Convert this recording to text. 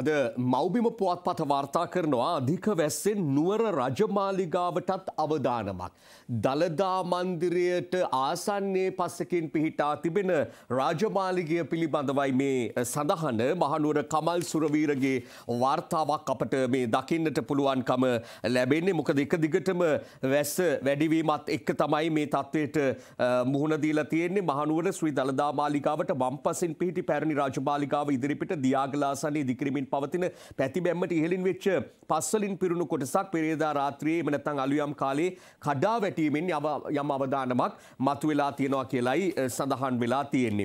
අද මෞබිම පුවත්පත වාර්තා කරනවා අධික වැස්සෙන් නුවර රජමාලිගාවටත් අවදානමක්. දළදා මන්දිරයට ආසන්නේ පස්සකින් පිහිටා තිබෙන රාජමාලිගය පිළිබඳවයි මේ සඳහන මහනුවර කමල් සුරවීරගේ වාර්තාවක් අපට මේ දකින්නට පුළුවන්කම ලැබෙන්නේ මොකද එක දිගටම වැස්ස වැඩිවීමත් එක්ක තමයි මේ තත්ත්වයට මුහුණ දීලා තියෙන්නේ මහනුවර ශ්‍රී දළදා මාලිගාවට වම්පසින් පිහිටි පැරණි රාජමාලිගාව ඉදිරිපිට දියාගලාසනේ ඉදිකිරීමෙන් වෙමින් පවතින පැතිබැම්මට ඉහළින් වෙච්ච පස්වලින් පිරුණු කොටසක් පෙරේදා රාත්‍රියේ එහෙම නැත්නම් අලුයම් කාලේ කඩා වැටීමෙන් යම් අවදානමක් මතුවලා තියෙනවා කියලයි සඳහන් වෙලා තියෙන්නේ.